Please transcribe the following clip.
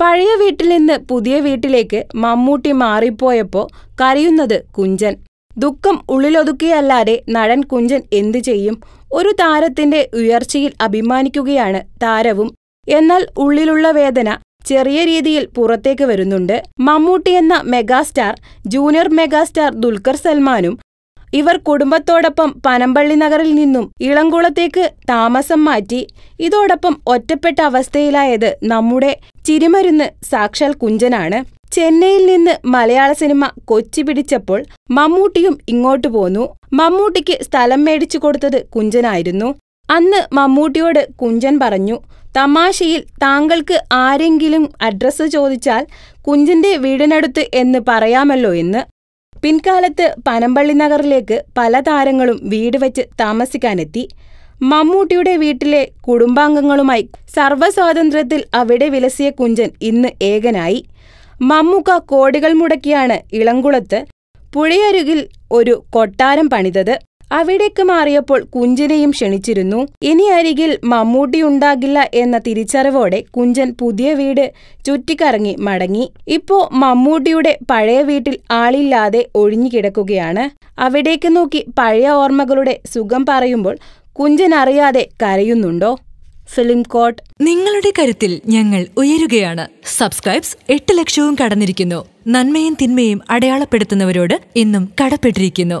പഴയ വീട്ടിൽ നിന്ന് പുതിയ വീട്ടിലേക്ക് മമ്മൂട്ടി മാറിപ്പോയപ്പോ കരയുന്നത് കുഞ്ചൻ ദുഃഖം ഉള്ളിലൊതുക്കിയല്ലാതെ നടൻ കുഞ്ചൻ എന്തു ചെയ്യും ഒരു താരത്തിന്റെ ഉയർച്ചയിൽ അഭിമാനിക്കുകയാണ് താരവും എന്നാൽ ഉള്ളിലുള്ള വേദന ചെറിയ രീതിയിൽ പുറത്തേക്ക് വരുന്നുണ്ട് മമ്മൂട്ടി എന്ന മെഗാസ്റ്റാർ ജൂനിയർ മെഗാസ്റ്റാർ ദുൽഖർ സൽമാനും ഇവർ കുടുംബത്തോടൊപ്പം പനമ്പള്ളി നഗറിൽ നിന്നും ഇളംകുളത്തേക്ക് താമസം മാറ്റി ഇതോടൊപ്പം ഒറ്റപ്പെട്ട അവസ്ഥയിലായത് നമ്മുടെ ചിരിമരുന്ന് സാക്ഷാൽ കുഞ്ചനാണ് ചെന്നൈയിൽ നിന്ന് മലയാള സിനിമ കൊച്ചി പിടിച്ചപ്പോൾ മമ്മൂട്ടിയും ഇങ്ങോട്ട് പോന്നു മമ്മൂട്ടിക്ക് സ്ഥലം മേടിച്ചു കൊടുത്തത് കുഞ്ചനായിരുന്നു അന്ന് മമ്മൂട്ടിയോട് കുഞ്ചൻ പറഞ്ഞു തമാശയിൽ താങ്കൾക്ക് ആരെങ്കിലും അഡ്രസ്സ് ചോദിച്ചാൽ കുഞ്ചന്റെ വീടിനടുത്ത് എന്ന് പറയാമല്ലോ എന്ന് പിൻകാലത്ത് പനമ്പള്ളി നഗറിലേക്ക് പല താരങ്ങളും വീട് വെച്ച് താമസിക്കാനെത്തി മമ്മൂട്ടിയുടെ വീട്ടിലെ കുടുംബാംഗങ്ങളുമായി സർവസ്വാതന്ത്ര്യത്തിൽ അവിടെ വിലസിയ കുഞ്ചൻ ഇന്ന് ഏകനായി മമ്മൂക്ക കോടികൾ മുടക്കിയാണ് ഇളംകുളത്ത് പുഴയരുകിൽ ഒരു കൊട്ടാരം പണിതത് അവിടേക്ക് മാറിയപ്പോൾ കുഞ്ചനെയും ക്ഷണിച്ചിരുന്നു ഇനി അരികിൽ മമ്മൂട്ടി ഉണ്ടാകില്ല എന്ന തിരിച്ചറിവോടെ കുഞ്ചൻ പുതിയ വീട് ചുറ്റിക്കറങ്ങി മടങ്ങി ഇപ്പോ മമ്മൂട്ടിയുടെ പഴയ വീട്ടിൽ ആളില്ലാതെ ഒഴിഞ്ഞുകിടക്കുകയാണ് അവിടേക്ക് നോക്കി പഴയ ഓർമ്മകളുടെ സുഖം പറയുമ്പോൾ കുഞ്ചൻ അറിയാതെ കരയുന്നുണ്ടോ ഫിലിം കോട്ട് നിങ്ങളുടെ കരുത്തിൽ ഞങ്ങൾ ഉയരുകയാണ് സബ്സ്ക്രൈബ്സ് എട്ട് ലക്ഷവും കടന്നിരിക്കുന്നു നന്മയും തിന്മയും അടയാളപ്പെടുത്തുന്നവരോട് ഇന്നും കടപ്പെട്ടിരിക്കുന്നു